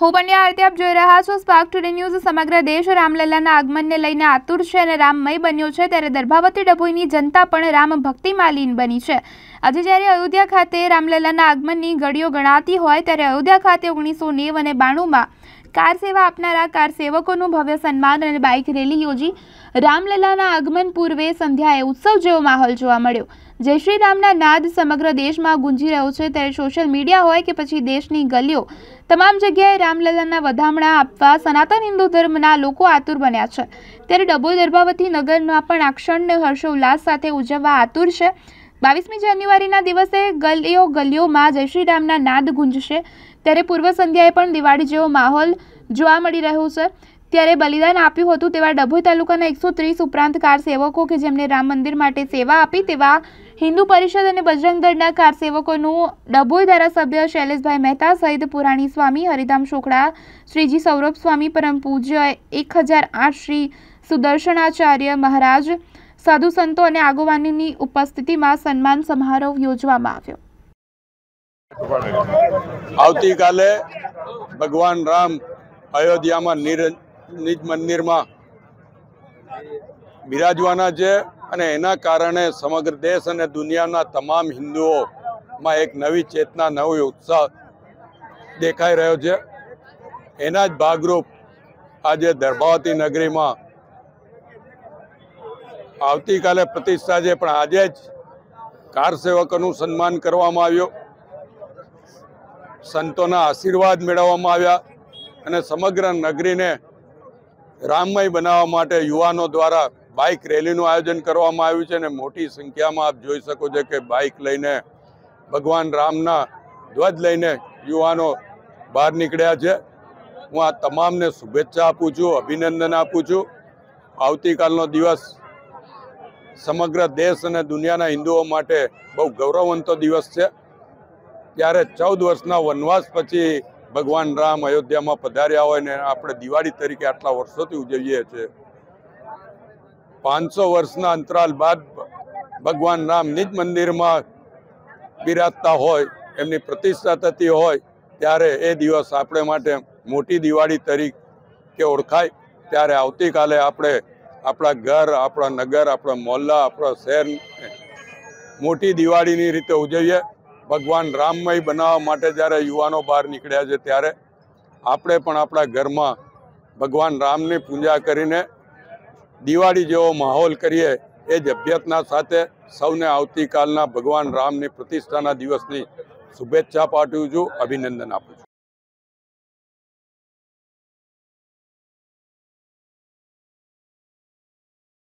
હું પંડ્યા આરતી આપ જોઈ રહ્યા છો સ્પાર્ક ટુડે ન્યૂઝ સમગ્ર દેશ રામલલ્લાના આગમનને લઈને આતુર છે અને રામમય બન્યો છે ત્યારે દર્ભાવતી ડભોઈની જનતા પણ રામ ભક્તિમાં બની છે આજે જ્યારે અયોધ્યા ખાતે રામલલાના આગમનની ઘડીઓ ગણાતી હોય ત્યારે અયોધ્યા ખાતે ઓગણીસો નેવ અને બાણુંમાં કાર સેવા આપનારા કાર સેવકોનું ભવ્ય સન્માન અને બાઇક રેલી યોજી રામલલાના આગમન પૂર્વે સંધ્યાએ ઉત્સવ જેવો માહોલ જોવા મળ્યો જય શ્રી રામના નાદ સમગ્ર દેશમાં ગુંજી રહ્યો છે ત્યારે સોશિયલ મીડિયા હોય કે પછી દેશની ગલીઓ તમામ જગ્યાએ રામલલાના વધામણા આપવા સનાતન હિન્દુ ધર્મના લોકો આતુર બન્યા છે ત્યારે ડબોલ દર્ભાવતી નગરમાં પણ આ ક્ષણને હર્ષોલ્લાસ સાથે ઉજવવા આતુર છે બાવીસમી જાન્યુઆરીના દિવસે ગલીઓ ગલીઓમાં જય શ્રીરામના નાદ ગુંજશે ત્યારે પૂર્વ સંધ્યાએ પણ દિવાળી જેવો માહોલ જોવા મળી રહ્યો છે ત્યારે બલિદાન આપ્યું હતું તેવા ડભોઈ તાલુકાના એકસો ત્રીસ ઉપરાંત કાર સેવકો કે જેમને રામ મંદિર માટે સેવા આપી તેવા હિન્દુ પરિષદ અને બજરંગ દળના કાર સેવકોનું ડભોઈ ધારાસભ્ય શૈલેષભાઈ મહેતા સહિત પુરાણી સ્વામી હરિધામ શોખડા શ્રીજી સૌરભ સ્વામી પરમ પૂજ્ય એક હજાર આઠ શ્રી સુદર્શનાચાર્ય મહારાજ સાધુ સંતો અને આગેવાનીની ઉપસ્થિતિમાં સન્માન સમારોહ યોજવામાં આવ્યો આવતીકાલે ભગવાન રામ અયોધ્યામાં નિજ મંદિરમાં બિરાજવાના છે અને એના કારણે સમગ્ર દેશ અને દુનિયાના તમામ હિન્દુઓમાં એક નવી ચેતના નવો ઉત્સાહ દેખાઈ રહ્યો છે એના જ ભાગરૂપ આજે દર્ભાવતી નગરીમાં આવતીકાલે પ્રતિષ્ઠા છે પણ આજે જ કાર સેવકોનું સન્માન કરવામાં આવ્યું સંતોના આશીર્વાદ મેળવવામાં આવ્યા અને સમગ્ર નગરીને રામમય બનાવવા માટે યુવાનો દ્વારા બાઇક રેલીનું આયોજન કરવામાં આવ્યું છે અને મોટી સંખ્યામાં આપ જોઈ શકો છો કે બાઇક લઈને ભગવાન રામના ધ્વજ લઈને યુવાનો બહાર નીકળ્યા છે હું આ તમામને શુભેચ્છા આપું છું અભિનંદન આપું છું આવતીકાલનો દિવસ સમગ્ર દેશ અને દુનિયાના હિન્દુઓ માટે બહુ ગૌરવવંતો દિવસ છે ત્યારે ચૌદ વર્ષના વનવાસ પછી ભગવાન રામ અયોધ્યામાં પધાર્યા હોય ને આપણે દિવાળી તરીકે આટલા વર્ષોથી ઉજવીએ છીએ પાંચસો વર્ષના અંતરાલ બાદ ભગવાન રામ નિજ મંદિરમાં બિરાજતા હોય એમની પ્રતિષ્ઠા થતી હોય ત્યારે એ દિવસ આપણે માટે મોટી દિવાળી તરીકે ઓળખાય ત્યારે આવતીકાલે આપણે આપણા ઘર આપણા નગર આપણા મોહલ્લા આપણા શહેર મોટી દિવાળીની રીતે ઉજવીએ ભગવાન રામમય બનાવવા માટે જ્યારે યુવાનો બહાર નીકળ્યા છે ત્યારે આપણે પણ આપણા ઘરમાં ભગવાન રામની પૂજા કરીને દિવાળી જેવો માહોલ કરીએ એ જ અભ્યર્થના સાથે સૌને આવતીકાલના ભગવાન રામની પ્રતિષ્ઠાના દિવસની શુભેચ્છા પાઠવું છું અભિનંદન આપું છું